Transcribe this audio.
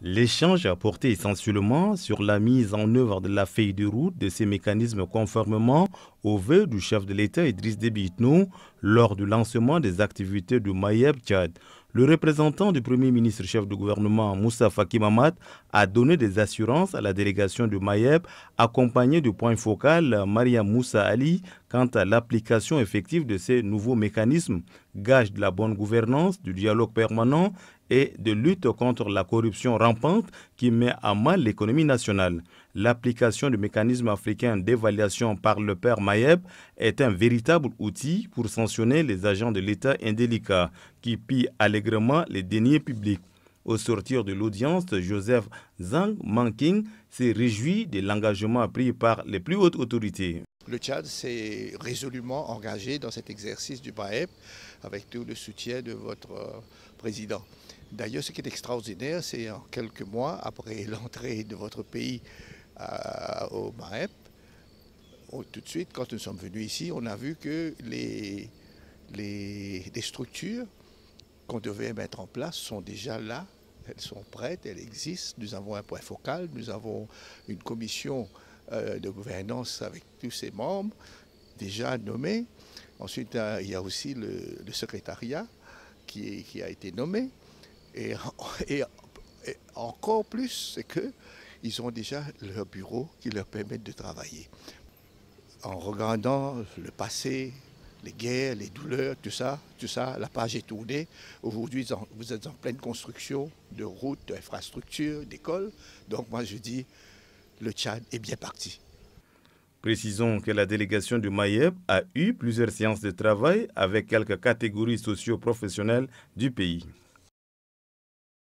L'échange a porté essentiellement sur la mise en œuvre de la feuille de route de ces mécanismes conformément aux vœux du chef de l'État Idriss Déby lors du lancement des activités du Mayeb Tchad. Le représentant du Premier ministre chef du gouvernement Moussa Faki Mamad a donné des assurances à la délégation du Mayeb accompagnée du point focal Maria Moussa Ali quant à l'application effective de ces nouveaux mécanismes, gage de la bonne gouvernance, du dialogue permanent et de lutte contre la corruption rampante qui met à mal l'économie nationale. L'application du mécanisme africain d'évaluation par le père Mayeb est un véritable outil pour sanctionner les agents de l'État indélicats qui pillent allègrement les deniers publics. Au sortir de l'audience, Joseph Zhang Manking s'est réjoui de l'engagement pris par les plus hautes autorités. Le Tchad s'est résolument engagé dans cet exercice du BAEP avec tout le soutien de votre euh, président. D'ailleurs, ce qui est extraordinaire, c'est en quelques mois après l'entrée de votre pays euh, au BAEP, tout de suite, quand nous sommes venus ici, on a vu que les, les, les structures qu'on devait mettre en place sont déjà là, elles sont prêtes, elles existent. Nous avons un point focal, nous avons une commission euh, de gouvernance avec tous ses membres déjà nommés. Ensuite, euh, il y a aussi le, secrétariat qui, qui, a été nommé. Et, et, encore plus, c'est qu'ils ont déjà leur bureau qui leur permet de travailler. En regardant le passé, les guerres, les douleurs, tout ça, tout ça, la page est tournée. Aujourd'hui, vous êtes en pleine construction de routes, d'infrastructures, d'écoles. Donc moi, je dis, le Tchad est bien parti. Précisons que la délégation du Mayeb a eu plusieurs séances de travail avec quelques catégories socio-professionnelles du pays.